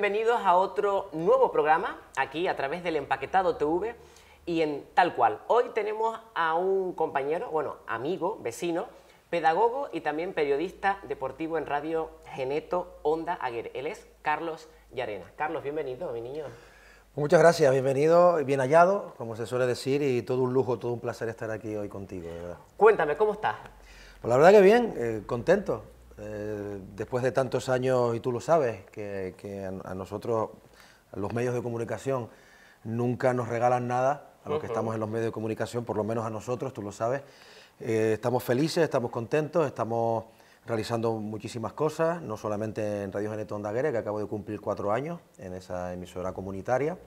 bienvenidos a otro nuevo programa aquí a través del Empaquetado TV y en tal cual. Hoy tenemos a un compañero, bueno, amigo, vecino, pedagogo y también periodista deportivo en Radio Geneto Onda Aguirre. Él es Carlos Yarena Carlos, bienvenido, mi niño. Muchas gracias, bienvenido, bien hallado, como se suele decir, y todo un lujo, todo un placer estar aquí hoy contigo, Cuéntame, ¿cómo estás? Pues la verdad que bien, eh, contento, eh, después de tantos años, y tú lo sabes, que, a, nosotros, a los medios de comunicación, nunca nos regalan nada, a los que estamos en los medios de comunicación, por lo menos a nosotros, tú lo sabes. Eh, estamos felices, estamos contentos, estamos realizando muchísimas cosas, no solamente en Radio Geneto Ondaguerre... que acabo de cumplir cuatro años en esa emisora comunitaria,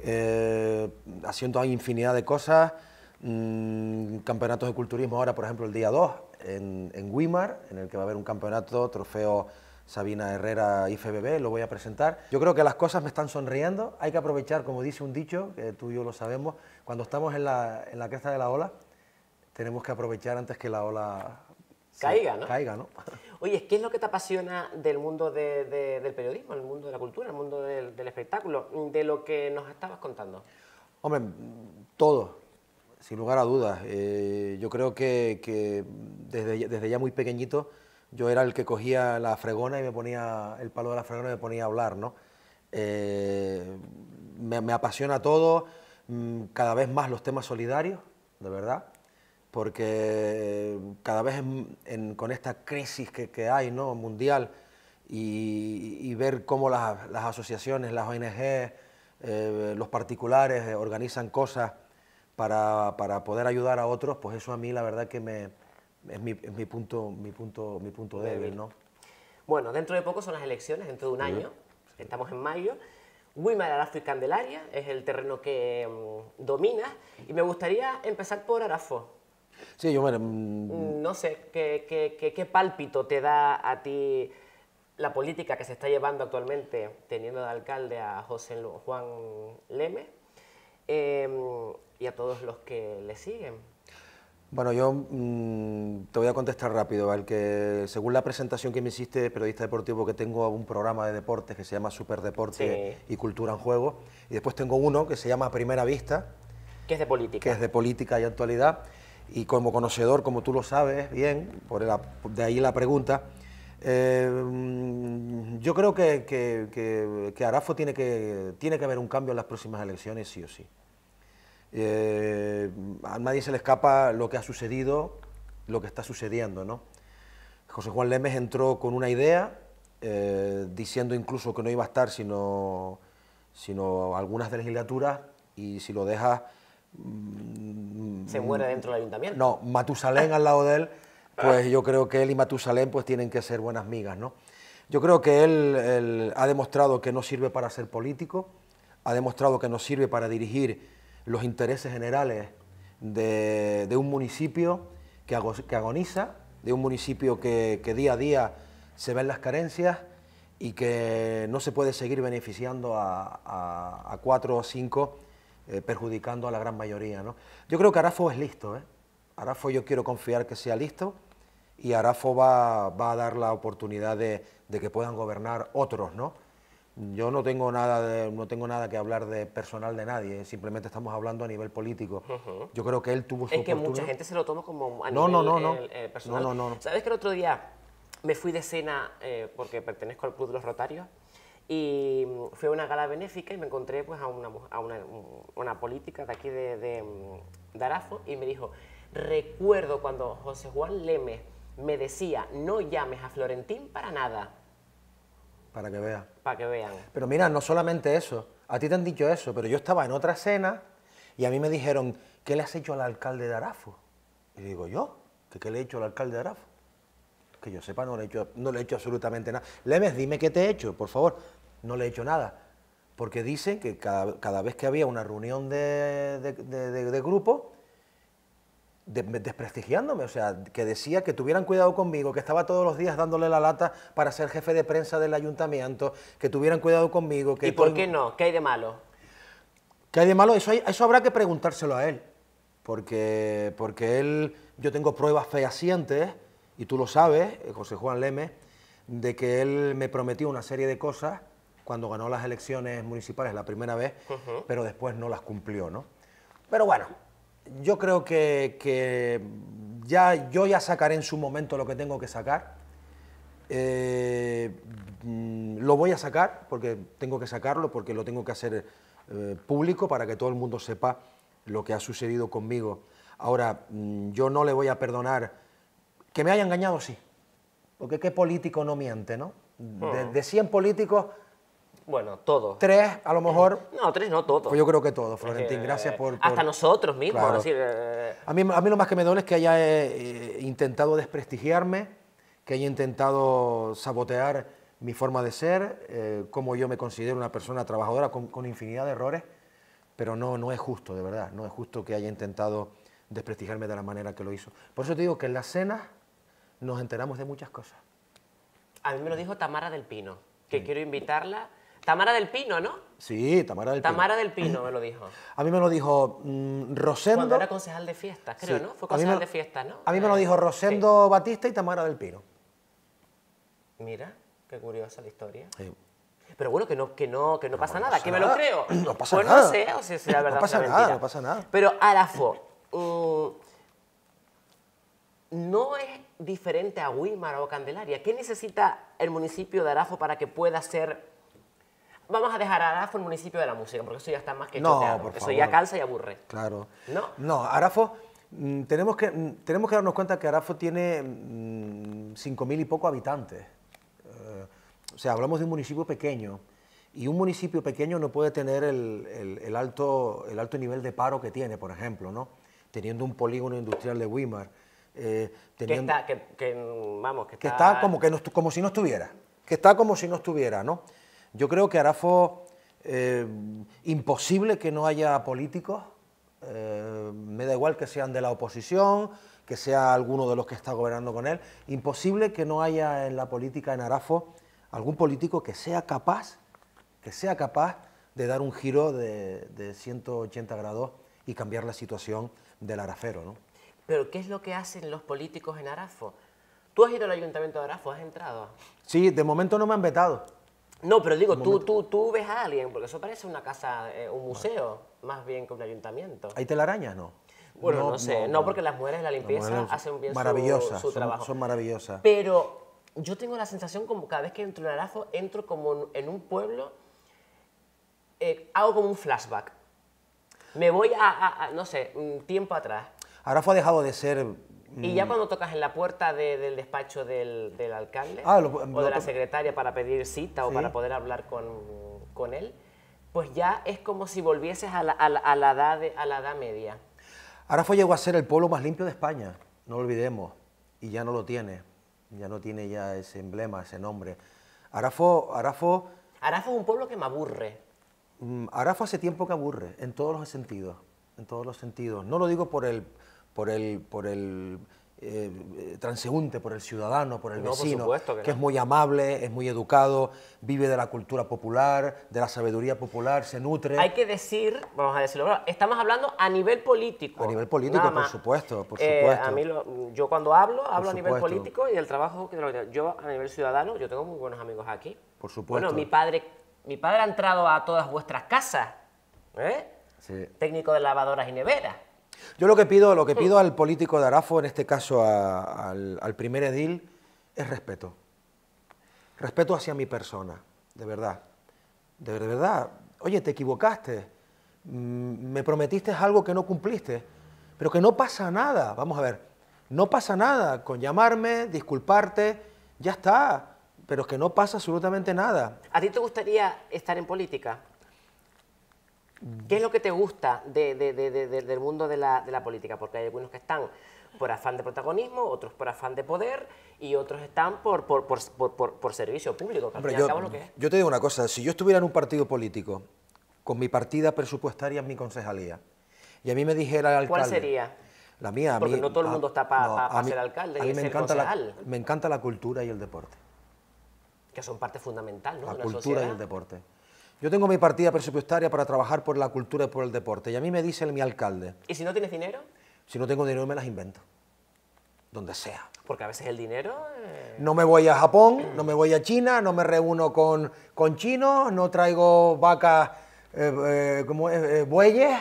eh, haciendo infinidad de cosas, mm, campeonatos de culturismo ahora, por ejemplo, el día 2, en, en Wimar, en el que va a haber un campeonato, trofeo Sabina Herrera y FBB, lo voy a presentar. Yo creo que las cosas me están sonriendo, hay que aprovechar, como dice un dicho, que tú y yo lo sabemos, cuando estamos en la, en la cresta de la ola, tenemos que aprovechar antes que la ola caiga, ¿no? caiga, ¿no? Oye, ¿qué es lo que te apasiona del mundo del periodismo, el mundo de la cultura, el mundo del, del espectáculo, de lo que nos estabas contando? Hombre, todo, sin lugar a dudas. Eh, yo creo que, desde, desde, ya muy pequeñito yo era el que cogía la fregona y me ponía el palo de la fregona y me ponía a hablar, ¿no? Eh, me, apasiona todo, mm, cada vez más los temas solidarios, de verdad, porque cada vez con esta crisis que, hay, ¿no? Mundial y, ver cómo las, asociaciones, las ONG, eh, los particulares organizan cosas para, para, poder ayudar a otros, pues eso a mí la verdad que me, es, mi, punto, mi punto, mi punto débil. ¿no? Bueno, dentro de poco son las elecciones, dentro de un año, estamos en mayo. Wimar Arafo y Candelaria es el terreno que mm, domina dominas y me gustaría empezar por Arafo. Sí, yo bueno, mm, mm, No sé, ¿qué, qué, qué, qué pálpito te da a ti la política que se está llevando actualmente, teniendo de alcalde a José Juan Leme? Em, y a todos los que le siguen? Bueno, yo mm, te voy a contestar rápido, ...el que según la presentación que me hiciste de periodista deportivo, que tengo un programa de deportes que se llama Superdeporte Deporte y Cultura en Juego, y después tengo uno que se llama Primera Vista. Que es de política. Que es de política y actualidad, y como conocedor, como tú lo sabes bien, por de ahí la pregunta, eh, yo creo que, Arafo tiene que, tiene que haber un cambio en las próximas elecciones, sí o sí. Eh, a nadie se le escapa lo que ha sucedido, lo que está sucediendo, ¿no? José Juan Lemes entró con una idea, eh, diciendo incluso que no iba a estar sino, sino algunas de legislaturas, y si lo dejas... Mm, ¿Se muere mm, dentro del ayuntamiento? No, Matusalén al lado de él pues yo creo que él y Matusalén pues tienen que ser buenas migas, ¿no? Yo creo que él, ha demostrado que no sirve para ser político, ha demostrado que no sirve para dirigir los intereses generales de, un municipio que, agoniza, de un municipio que, día a día se ven las carencias y que no se puede seguir beneficiando a, cuatro o cinco, eh, perjudicando a la gran mayoría. ¿no? Yo creo que Arafo es listo. ¿eh? Arafo yo quiero confiar que sea listo y Arafo va, va a dar la oportunidad de, que puedan gobernar otros, ¿no? Yo no tengo nada no tengo nada que hablar de personal de nadie, simplemente estamos hablando a nivel político. Yo creo que él tuvo su Es que mucha gente se lo toma como a no, nivel no, no, eh, eh, personal. No, no, no, ¿Sabes que el otro día me fui de cena eh, porque pertenezco al Club de los Rotarios? Y mm, fui a una gala benéfica y me encontré pues, a, una, a una, mm, una política de aquí de, de, mm, de Arafo y me dijo, recuerdo cuando José Juan Leme me decía, no llames a Florentín para nada. Para que vean. Para que vean. Pero mira, no solamente eso. A ti te han dicho eso, pero yo estaba en otra cena y a mí me dijeron, ¿qué le has hecho al alcalde de Arafo? Y digo, ¿yo? qué le he hecho al alcalde de Arafo? Que yo sepa, no le he hecho, no le he hecho absolutamente nada. Lemes, dime qué te he hecho, por favor. No le he hecho nada. Porque dicen que cada, vez que había una reunión de grupo, desprestigiándome, o sea, que decía que tuvieran cuidado conmigo, que estaba todos los días dándole la lata para ser jefe de prensa del ayuntamiento, que tuvieran cuidado conmigo. ¿Y por qué no? ¿Qué hay de malo? ¿Qué hay de malo? Eso, eso habrá que preguntárselo a él, porque, porque él, yo tengo pruebas fehacientes, y tú lo sabes, eh, José Juan Leme, de que él me prometió una serie de cosas cuando ganó las elecciones municipales la primera vez, pero después no las cumplió, ¿no? Pero bueno, yo creo que, ya, yo ya sacaré en su momento lo que tengo que sacar. Eh, mm, lo voy a sacar porque tengo que sacarlo, porque lo tengo que hacer eh, público para que todo el mundo sepa lo que ha sucedido conmigo. Ahora, mm, yo no le voy a perdonar que me haya engañado, sí. Porque qué político no miente, ¿no? de 100 políticos, bueno, todo. Tres, a lo mejor. No, tres no, todos. Pues yo creo que todo, Florentín. Eh, gracias por, Hasta nosotros mismos. Eh, a, mí, a mí lo más que me duele es que haya eh, intentado desprestigiarme, que haya intentado sabotear mi forma de ser, como yo me considero una persona trabajadora con, infinidad de errores, pero no, no es justo, de verdad. No es justo que haya intentado desprestigiarme de la manera que lo hizo. Por eso te digo que en la cena nos enteramos de muchas cosas. A mí me lo dijo Tamara del Pino, que quiero invitarla Tamara del Pino, ¿no? Sí, Tamara del Pino. Tamara del Pino me lo dijo. A mí me lo dijo mm, Rosendo. Cuando era concejal de fiestas, creo, ¿no? Fue concejal de fiestas, ¿no? A mí me lo eh, dijo Rosendo Batista y Tamara del Pino. Mira, qué curiosa la historia. Pero bueno, que no, que no, que no, pasa nada, que me lo creo. No pasa pues nada. no sé, o sea, si la verdad no pasa nada, no pasa nada. Pero Arafo, uh, no es diferente a Wímara o Candelaria. ¿Qué necesita el municipio de Arafo para que pueda ser vamos a dejar a Arafo el municipio de la música, porque eso ya está más que no, por favor. Eso ya calza y aburre. Claro. No. No, Arafo, mm, tenemos que, mm, tenemos que darnos cuenta que Arafo tiene 5.000 mm, y poco habitantes. Eh, o sea, hablamos de un municipio pequeño. Y un municipio pequeño no puede tener el, alto, el alto nivel de paro que tiene, por ejemplo, ¿no? Teniendo un polígono industrial de Wimar. Eh, que, está, vamos, que, está, como, que como si no estuviera. Que está como si no estuviera, ¿no? Yo creo que Arafo, eh, imposible que no haya políticos, eh, me da igual que sean de la oposición, que sea alguno de los que está gobernando con él, imposible que no haya en la política en Arafo algún político que sea capaz, que sea capaz de dar un giro de, 180 grados y cambiar la situación del arafero. ¿no? Pero ¿qué es lo que hacen los políticos en Arafo? Tú has ido al ayuntamiento de Arafo, has entrado. Sí, de momento no me han vetado. No, pero digo, tú, tú, tú ves a alguien, porque eso parece una casa, eh, un museo, más bien que un ayuntamiento. ¿Hay telaraña? No. Bueno, no, sé, no, porque las mujeres de la limpieza hacen bien su, trabajo. Son, maravillosas. Pero yo tengo la sensación como cada vez que entro en Arafo, entro como en, un pueblo, eh, hago como un flashback. Me voy a, no sé, tiempo atrás. Arafo ha dejado de ser y ya mm. cuando tocas en la puerta del despacho del, alcalde ah, o de la secretaria para pedir cita o para poder hablar con, él, pues ya es como si volvieses a la, edad, media. Arafo llegó a ser el pueblo más limpio de España, no lo olvidemos, y ya no lo tiene, ya no tiene ya ese emblema, ese nombre. Arafo, Arafo... Arafo es un pueblo que me aburre. Mm, Arafo hace tiempo que aburre, en todos los sentidos, en todos los sentidos. No lo digo por el por el, por el eh, eh, transeúnte, por el ciudadano, por el vecino, por que, que es muy amable, es muy educado, vive de la cultura popular, de la sabiduría popular, se nutre. Hay que decir, vamos a decirlo, estamos hablando a nivel político. A nivel político, por supuesto, por eh, supuesto. yo cuando hablo, hablo a nivel político y el trabajo que yo a nivel ciudadano, yo tengo muy buenos amigos aquí. Por supuesto. Bueno, mi padre, mi padre ha entrado a todas vuestras casas, técnico de lavadoras y neveras. Yo lo que pido, lo que pido al político de Arafo, en este caso al, primer edil, es respeto. Respeto hacia mi persona, de verdad. De, verdad. Oye, te equivocaste. Mm, me prometiste algo que no cumpliste. Pero que no pasa nada. Vamos a ver. No pasa nada con llamarme, disculparte. Ya está. Pero es que no pasa absolutamente nada. ¿A ti te gustaría estar en política? ¿Qué es lo que te gusta del mundo de la, política? Porque hay algunos que están por afán de protagonismo, otros por afán de poder y otros están por, por, servicio público. yo, te digo una cosa, si yo estuviera en un partido político con mi partida presupuestaria en mi concejalía y a mí me dijera el alcalde... ¿Cuál sería? La mía, Porque no todo el mundo está para ser alcalde. y me, encanta la, me encanta la cultura y el deporte. Que son parte fundamental ¿no? la cultura y el deporte. Yo tengo mi partida presupuestaria para trabajar por la cultura y por el deporte, y a mí me dice el, mi alcalde. ¿Y si no tienes dinero? Si no tengo dinero, me las invento. Donde sea. Porque a veces el dinero... Eh, no me voy a Japón, no me voy a China, no me reúno con, con chinos, no traigo vacas, eh, eh, como bueyes,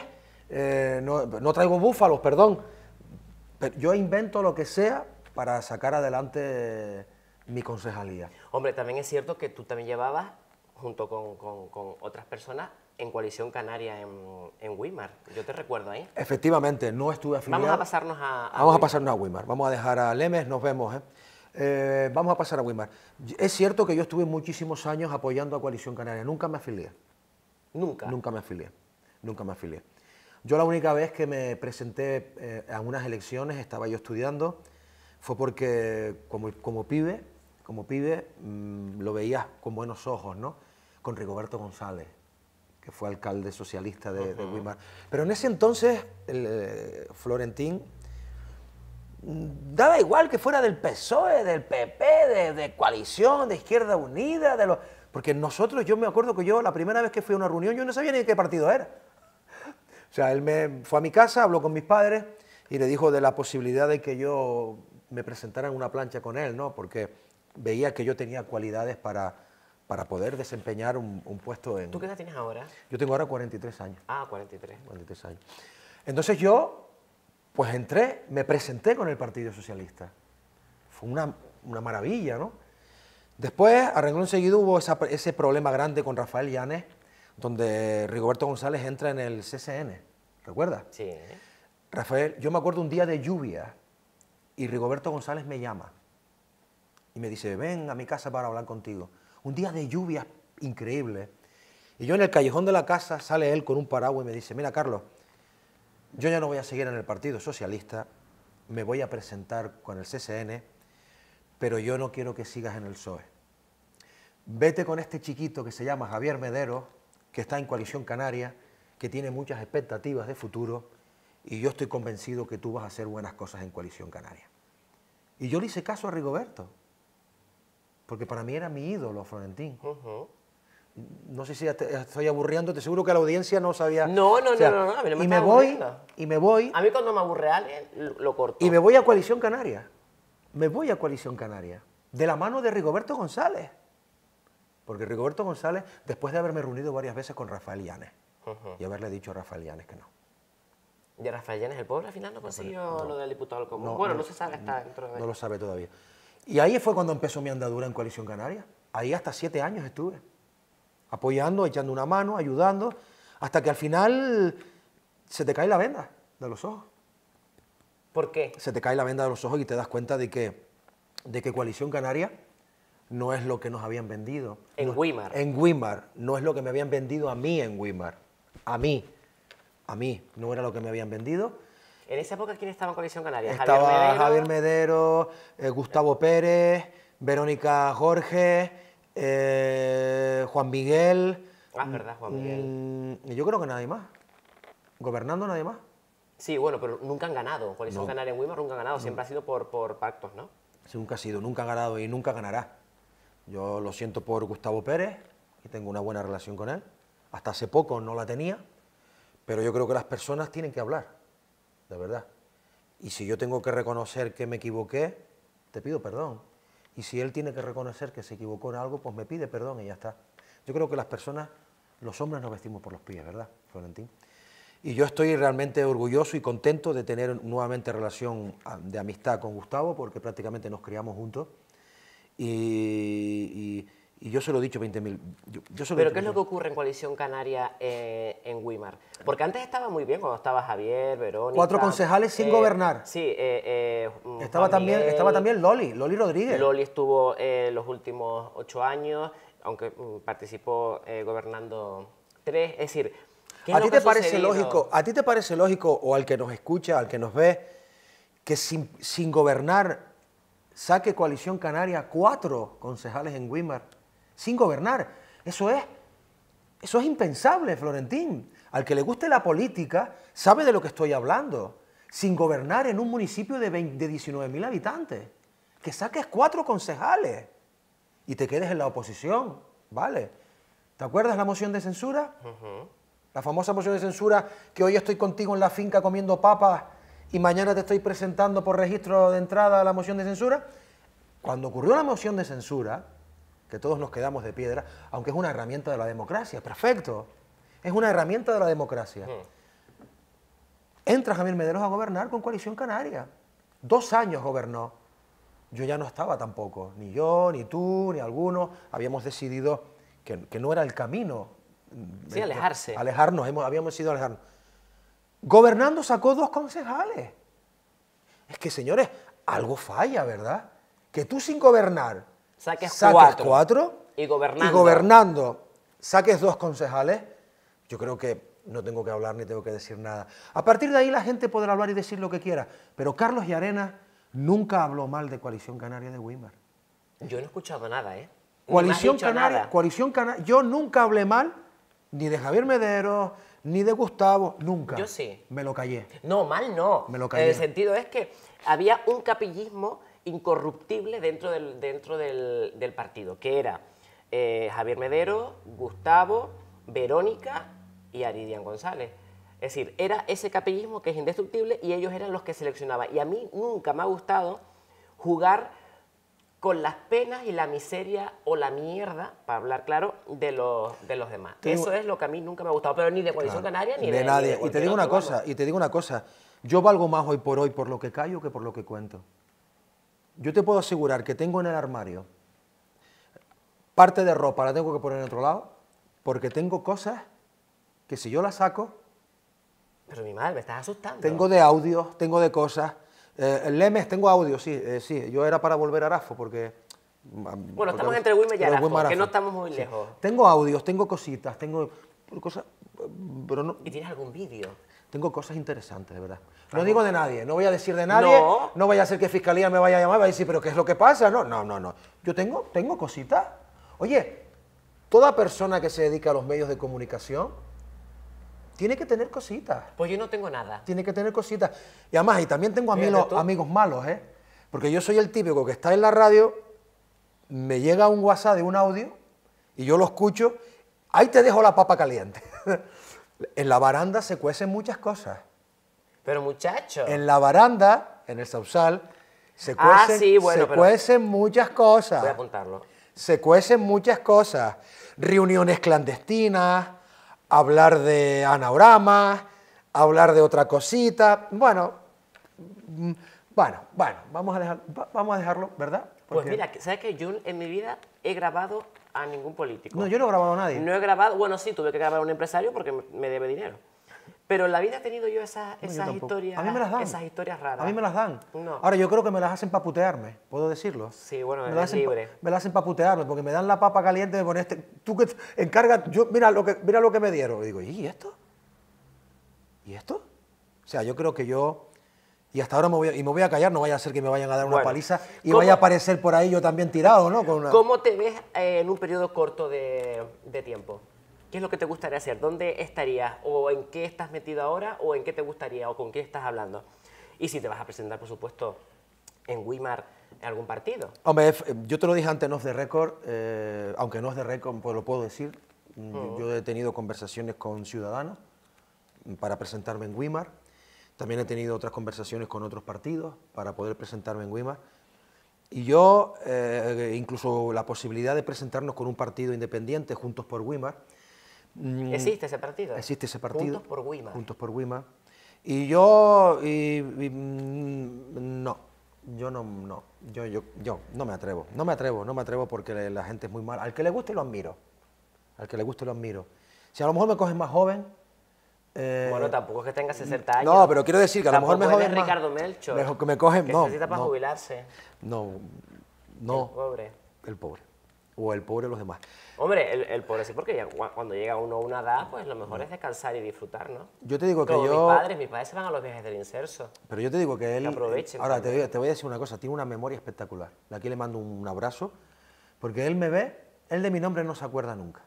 no, traigo búfalos, perdón. Pero yo invento lo que sea para sacar adelante mi concejalía. Hombre, también es cierto que tú también llevabas junto con, otras personas en Coalición Canaria en, en, Yo te recuerdo ahí. Efectivamente, no estuve afiliado. Vamos a pasarnos a, Vamos a pasarnos a Weimar. Vamos a dejar a Lemes, nos vemos. ¿eh? Eh, vamos a pasar a WIMAR. Es cierto que yo estuve muchísimos años apoyando a Coalición Canaria. Nunca me afilié. Nunca. Nunca me afilié. Nunca me afilié. Yo la única vez que me presenté eh, a unas elecciones, estaba yo estudiando, fue porque como, como pibe, como pibe, mm, lo veías con buenos ojos, ¿no? con Rigoberto González, que fue alcalde socialista de, uh Pero en ese entonces, el, eh, Florentín mm, daba igual que fuera del PSOE, del PP, de, de, coalición, de Izquierda Unida, de los... Porque nosotros, yo me acuerdo que yo la primera vez que fui a una reunión, yo no sabía ni de qué partido era. O sea, él me fue a mi casa, habló con mis padres y le dijo de la posibilidad de que yo me presentara en una plancha con él, ¿no? Porque veía que yo tenía cualidades para, para poder desempeñar un, puesto en... ¿Tú qué edad tienes ahora? Yo tengo ahora 43 años. Ah, 43. 43 años. Entonces yo, pues entré, me presenté con el Partido Socialista. Fue una, maravilla, ¿no? Después, a renglón seguido, hubo ese problema grande con Rafael Llanes, donde Rigoberto González entra en el CCN, ¿recuerdas? Sí. Rafael, yo me acuerdo un día de lluvia y Rigoberto González me llama y me dice, ven a mi casa para hablar contigo un día de lluvia increíble. Y yo en el callejón de la casa sale él con un paraguas y me dice, mira Carlos, yo ya no voy a seguir en el Partido Socialista, me voy a presentar con el CCN, pero yo no quiero que sigas en el PSOE. Vete con este chiquito que se llama Javier Medero, que está en Coalición Canaria, que tiene muchas expectativas de futuro, y yo estoy convencido que tú vas a hacer buenas cosas en Coalición Canaria. Y yo le hice caso a Rigoberto porque para mí era mi ídolo Florentín. No sé si estoy te seguro que la audiencia no sabía. No, no, no, no, no, Y me voy, y me voy. A mí cuando me aburre alguien, lo corto. Y me voy a Coalición Canaria. Me voy a Coalición Canaria. De la mano de Rigoberto González. Porque Rigoberto González, después de haberme reunido varias veces con Rafael Llanes, y haberle dicho a Rafael Llanes que no. ¿Y a Rafael Llanes, el pobre, al final no consiguió lo del diputado del común? bueno, no, se sabe, está dentro de. No lo sabe todavía. Y ahí fue cuando empezó mi andadura en Coalición Canaria. Ahí hasta siete años estuve, apoyando, echando una mano, ayudando, hasta que al final se te cae la venda de los ojos. ¿Por qué? Se te cae la venda de los ojos y te das cuenta de que, de que Coalición Canaria no es lo que nos habían vendido. En Wimar. En wimar No es lo que me habían vendido a mí en Weimar. A mí. A mí. No era lo que me habían vendido. En esa época, ¿quién estaba en Coalición Canaria? Estaba Javier Medero, eh, Gustavo Pérez, Verónica Jorge, eh, Juan Miguel. Ah, verdad, Juan Miguel. Mm, y yo creo que nadie más. Gobernando nadie más. Sí, bueno, pero nunca han ganado. Coalición Canaria en Weimar nunca han ganado. Siempre ha sido por, pactos, ¿no? Sí, nunca ha sido, nunca ha ganado y nunca ganará. Yo lo siento por Gustavo Pérez, y tengo una buena relación con él. Hasta hace poco no la tenía, pero yo creo que las personas tienen que hablar verdad. Y si yo tengo que reconocer que me equivoqué, te pido perdón. Y si él tiene que reconocer que se equivocó en algo, pues me pide perdón y ya está. Yo creo que las personas, los hombres nos vestimos por los pies, ¿verdad, Florentín? Y yo estoy realmente orgulloso y contento de tener nuevamente relación ah, de amistad con Gustavo, porque prácticamente nos criamos juntos. y y yo se lo he dicho 20.000. Yo, ¿Pero qué es lo que ocurre en Coalición Canaria eh, en Wimar? Porque antes estaba muy bien cuando estaba Javier, Verónica... Cuatro concejales sin eh, gobernar. Sí. Eh, mm, estaba, también, estaba también Loli, Loli Rodríguez. Loli estuvo los últimos ocho años, aunque mm, participó gobernando tres. Es decir, ¿qué es ¿A ti te parece lógico? ¿A ti te parece lógico, o al que nos escucha, al que nos ve, que sin, sin gobernar saque Coalición Canaria cuatro concejales en Wimar? sin gobernar. Eso es, eso es impensable, Florentín. Al que le guste la política sabe de lo que estoy hablando. Sin gobernar en un municipio de, de 19.000 habitantes. Que saques cuatro concejales y te quedes en la oposición, ¿vale? ¿Te acuerdas la moción de censura? La famosa moción de censura que hoy estoy contigo en la finca comiendo papas y mañana te estoy presentando por registro de entrada la moción de censura. Cuando ocurrió la moción de censura, que todos nos quedamos de piedra, aunque es una herramienta de la democracia, perfecto. Es una herramienta de la democracia. Mm. Entra Javier Mederos a gobernar con Coalición Canaria. Dos años gobernó. Yo ya no estaba tampoco, ni yo, ni tú, ni alguno. Habíamos decidido que, no era el camino. Sí, alejarse. Alejarnos, hemos, habíamos decidido alejarnos. Gobernando sacó dos concejales. Es que, señores, algo falla, ¿verdad? Que tú sin gobernar saques, cuatro, y gobernando. Y gobernando saques dos concejales, yo creo que no tengo que hablar ni tengo que decir nada. A partir de ahí la gente podrá hablar y decir lo que quiera, pero Carlos y Arena nunca habló mal de Coalición Canaria de Weimar. Yo no he escuchado nada, ¿eh? Coalición Canaria, Coalición Canaria, yo nunca hablé mal ni de Javier Mederos, ni de Gustavo, nunca. Yo sí. Me lo callé. No, mal no. Me lo callé. El sentido es que había un capillismo incorruptible dentro del, dentro del, partido, que era eh, Javier Medero, Gustavo, Verónica y Aridian González. Es decir, era ese capellismo que es indestructible y ellos eran los que seleccionaban. Y a mí nunca me ha gustado jugar con las penas y la miseria o la mierda, para hablar claro, de los, de los demás. Eso es lo que a mí nunca me ha gustado, pero ni de Coalición Canaria ni de, de nadie. y te digo una cosa, y te digo una cosa, yo valgo más hoy por hoy por lo que callo que por lo que cuento. Yo te puedo asegurar que tengo en el armario parte de ropa, la tengo que poner en otro lado, porque tengo cosas que si yo las saco... Pero mi madre, me estás asustando. Tengo de audio, tengo de cosas. Eh, Lemes, tengo audio, sí, eh, sí. Yo era para volver a Arafo porque... Mm, bueno, estamos entre Wilmer y Arafo, que no estamos muy lejos. Tengo audios, tengo cositas, tengo cosas... Pero ¿Y tienes algún vídeo? Tengo cosas interesantes, de verdad. No digo de nadie, no voy a decir de nadie, no, voy vaya a ser que Fiscalía me vaya a llamar y vaya a decir, pero ¿qué es lo que pasa? No, no, no, no. Yo tengo, tengo cositas. Oye, toda persona que se dedica a los medios de comunicación tiene que tener cositas. Pues yo no tengo nada. Tiene que tener cositas. Y además, y también tengo amigos, amigos malos, ¿eh? Porque yo soy el típico que está en la radio, me llega un WhatsApp de un audio y yo lo escucho, ahí te dejo la papa caliente. en la baranda se cuecen muchas cosas. Pero muchachos. En la baranda, en el Sausal, se ah, cuecen, se muchas cosas. Voy a apuntarlo. Se cuecen muchas cosas. Reuniones clandestinas, hablar de anagramas, hablar de otra cosita. Bueno, mm, bueno, bueno, vamos a, dejar, vamos a dejarlo, ¿verdad? Pues mira, ¿sabes qué? Yo en mi vida he grabado a ningún político. No, yo no he grabado a nadie. No he grabado, bueno, sí, tuve que grabar a un empresario porque me debe dinero. Pero en la vida he tenido yo esas, historias, a raras. A mí me las dan. Ahora, yo creo que me las hacen paputearme, ¿puedo decirlo? Sí, bueno, me las me las hacen paputearme, porque me dan la papa caliente poner este... Tú que encargas... Yo, mira, lo que, mira lo que me dieron. digo, ¿y esto? ¿Y esto? O sea, yo creo que yo... Y hasta ahora me voy, a, y me voy a callar, no vaya a ser que me vayan a dar una paliza y vaya a aparecer por ahí yo también tirado, ¿no? ¿Cómo te ves eh, en un periodo corto de tiempo? ¿Qué es lo que te gustaría hacer? ¿Dónde estarías? ¿O en qué estás metido ahora? ¿O en qué te gustaría? ¿O con qué estás hablando? Y si te vas a presentar, por supuesto, en Wimar en algún partido. Hombre, yo te lo dije antes, no es de récord, eh, aunque no es de récord, pues lo puedo decir. Mm, mm. Yo he tenido conversaciones con ciudadanos para presentarme en Weimar. También he tenido otras conversaciones con otros partidos para poder presentarme en Wimar. Y yo, eh, incluso la posibilidad de presentarnos con un partido independiente, Juntos por Wimar, Mm, existe ese partido. Existe ese partido. Juntos por Guima. Juntos por Guima. Y yo, mm, no, yo no, yo, yo, yo, no me atrevo, no me atrevo, no me atrevo porque la gente es muy mala. Al que le guste lo admiro, al que le guste lo admiro. Si a lo mejor me cogen más joven, eh, bueno, tampoco es que tenga 60 mm, años. No, pero quiero decir que a lo mejor me joven Ricardo Melchor. Me, me cogen, que necesita para jubilarse. No, no. El pobre. El pobre o el pobre los demás. Hombre, el, pobre sí, porque cuando llega uno a una edad, pues lo mejor es descansar y disfrutar, ¿no? Yo te digo que yo... mis padres, mis padres se van a los viajes del inserso. Pero yo te digo que él... Que aprovechen. Ahora, te voy, te voy, a decir una cosa, tiene una memoria espectacular. Aquí le mando un abrazo, porque él me ve, él de mi nombre no se acuerda nunca.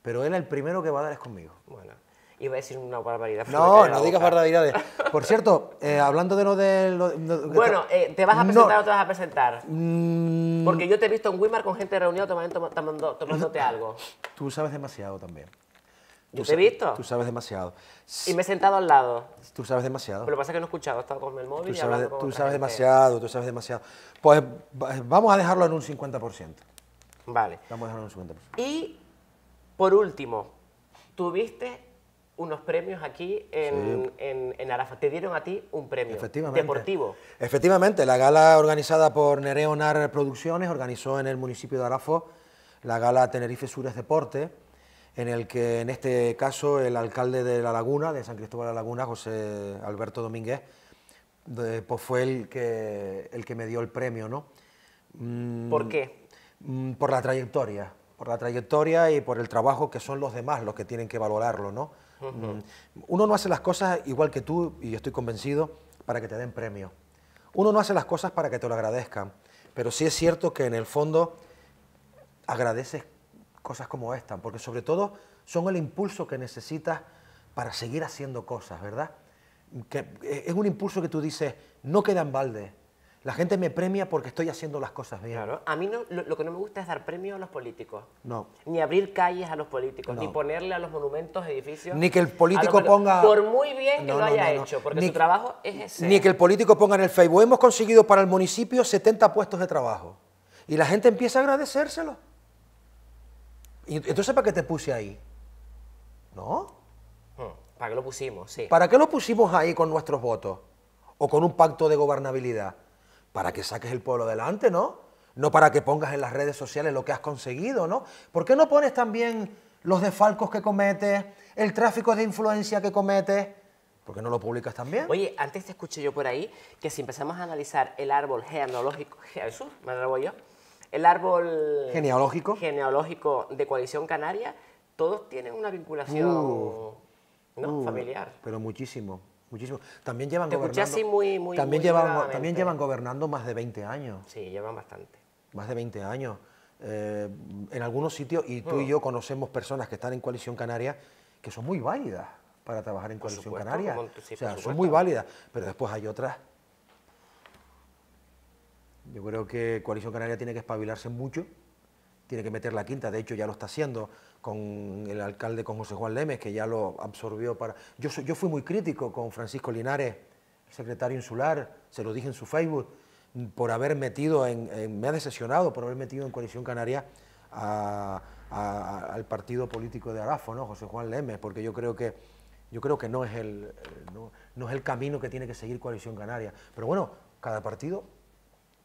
Pero él el primero que va a dar es conmigo. Bueno. Iba a decir una barbaridad. No, no digas barbaridades. Por cierto, eh, hablando de lo de... bueno, eh, ¿te vas a presentar o te vas a presentar? Mm. Porque yo te he visto en Wimar con gente reunida tomando, tomándote algo. Tú sabes demasiado también. Yo te he visto. Tú sabes demasiado. Y me he sentado al lado. Tú sabes demasiado. Pero lo pasa es que no he escuchado, he estado con el móvil. Tú sabes, tú sabes demasiado, tú sabes demasiado. Pues vamos a dejarlo en un 50%. Vale. Vamos a dejarlo en un 50%. Y, por último, tuviste unos premios aquí en, Te dieron a ti un premio deportivo. Efectivamente, la gala organizada por Nereonar Producciones organizó en el municipio de Arafo la gala Tenerife Sures Deporte, en el que en este caso el alcalde de La Laguna, de San Cristóbal de La Laguna, José Alberto Domínguez, pues fue el que, el que me dio el premio. ¿no? Mm, ¿Por qué? Mm, por la trayectoria, por la trayectoria y por el trabajo que son los demás los que tienen que valorarlo. ¿no? Uno no hace las cosas igual que tú, y yo estoy convencido, para que te den premio. Uno no hace las cosas para que te lo agradezcan, pero sí es cierto que en el fondo agradeces cosas como esta, porque sobre todo son el impulso que necesitas para seguir haciendo cosas, ¿verdad? Que eh, es un impulso que tú dices, no queda en balde, la gente me premia porque estoy haciendo las cosas bien. Claro. A mí lo, que no me gusta es dar premios a los políticos. No. Ni abrir calles a los políticos, ni ponerle a los monumentos, edificios. Ni que el político ponga. Por muy bien que lo haya hecho, porque ni, su trabajo es ese. Ni que el político ponga en el Facebook. Hemos conseguido para el municipio 70 puestos de trabajo. Y la gente empieza a agradecérselo. entonces, ¿para qué te puse ahí? ¿No? Hmm. ¿Para qué lo pusimos? Sí. ¿Para qué lo pusimos ahí con nuestros votos? ¿O con un pacto de gobernabilidad? para que saques el pueblo adelante, ¿no? No para que pongas en las redes sociales lo que has conseguido, ¿no? ¿Por qué no pones también los desfalcos que cometes, el tráfico de influencia que cometes? ¿Por qué no lo publicas también? Oye, antes te escuché yo por ahí que si empezamos a analizar el árbol genealógico, Jesús, me yo, el árbol genealógico, genealógico de Coalición Canaria, todos tienen una vinculación uh. Uh. familiar. Pero muchísimo. Muchísimo. También llevan gobernando. también, también llevan gobernando más de 20 años. Sí, llevan bastante. Más de 20 años. Eh, en algunos sitios, y tú y mm. yo conocemos personas que están en Coalición Canaria que son muy válidas para trabajar en Coalición Canaria. o sea, son muy válidas, pero después hay otras. Yo creo que Coalición Canaria tiene que espabilarse mucho tiene que meter la quinta, de hecho ya lo está haciendo con el alcalde, con José Juan Lemes, que ya lo absorbió para... Yo, yo fui muy crítico con Francisco Linares, secretario insular, se lo dije en su Facebook, por haber metido en, me ha decepcionado por haber metido en Coalición Canaria al partido político de Arafo, ¿no? José Juan Lemes, porque yo creo que yo creo que no es el no es el camino que tiene que seguir Coalición Canaria. Pero bueno, cada partido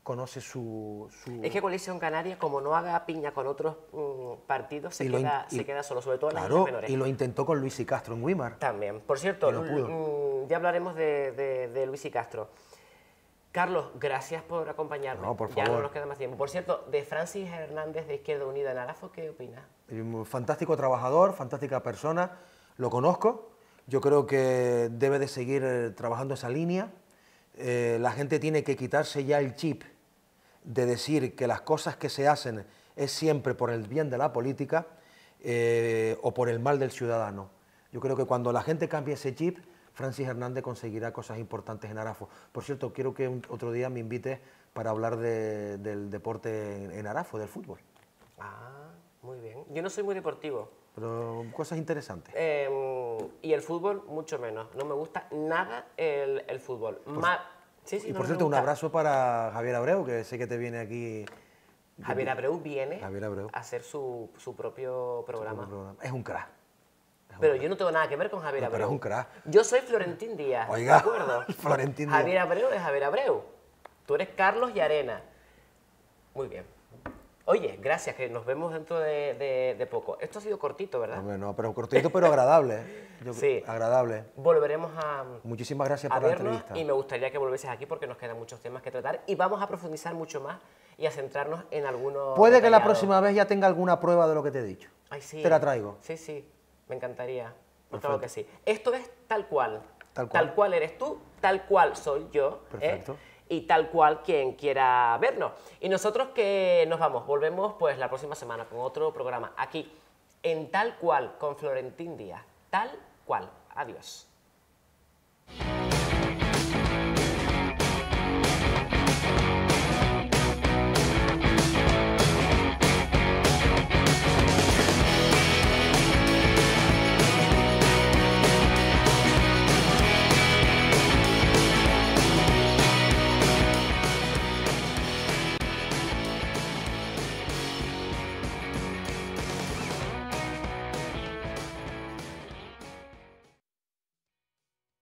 conoce su, Es que Coalición Canaria, como no haga piña con otros mm, partidos, se queda, solo, sobre todo en las menores. Y lo intentó con Luis y Castro en Wimar. También. Por cierto, mm, ya hablaremos de, Luis y Castro. Carlos, gracias por acompañarnos. No, por favor. Ya no nos queda más tiempo. Por cierto, de Francis Hernández de Izquierda Unida en Arafo, ¿qué opinas? Eh, fantástico trabajador, fantástica persona, lo conozco. Yo creo que debe de seguir eh, trabajando esa línea. Eh, la gente tiene que quitarse ya el chip de decir que las cosas que se hacen es siempre por el bien de la política eh, o por el mal del ciudadano. Yo creo que cuando la gente cambie ese chip, Francis Hernández conseguirá cosas importantes en Arafo. Por cierto, quiero que otro día me invite para hablar del deporte en, Arafo, del fútbol. Ah, muy bien. Yo no soy muy deportivo. Pero cosas interesantes. Em, y el fútbol, mucho menos. No me gusta nada el, fútbol y por cierto, un abrazo para Javier Abreu, que sé que te viene aquí. Javier Abreu viene a hacer su, propio programa. Es un crack. pero yo no tengo nada que ver con Javier Abreu. Pero es un crack. Yo soy Florentín Díaz. Florentín Javier Abreu es Javier Abreu. Tú eres Carlos y Arena. Muy bien. Oye, gracias, que nos vemos dentro de, poco. Esto ha sido cortito, ¿verdad? No, no pero cortito, pero agradable. ¿eh? Yo, sí. Agradable. Volveremos a. Muchísimas gracias por la entrevista. Y me gustaría que volvieses aquí porque nos quedan muchos temas que tratar y vamos a profundizar mucho más y a centrarnos en algunos. Puede que la próxima vez ya tenga alguna prueba de lo que te he dicho. Ay, sí. Te la traigo. Sí, sí. Me encantaría. que sí. Esto es tal cual. Tal cual. Tal cual eres tú, tal cual soy yo. ¿eh? Perfecto y tal cual quien quiera vernos. Y nosotros que nos vamos, volvemos pues la próxima semana con otro programa aquí en tal cual con Florentín Díaz. Tal cual. Adiós.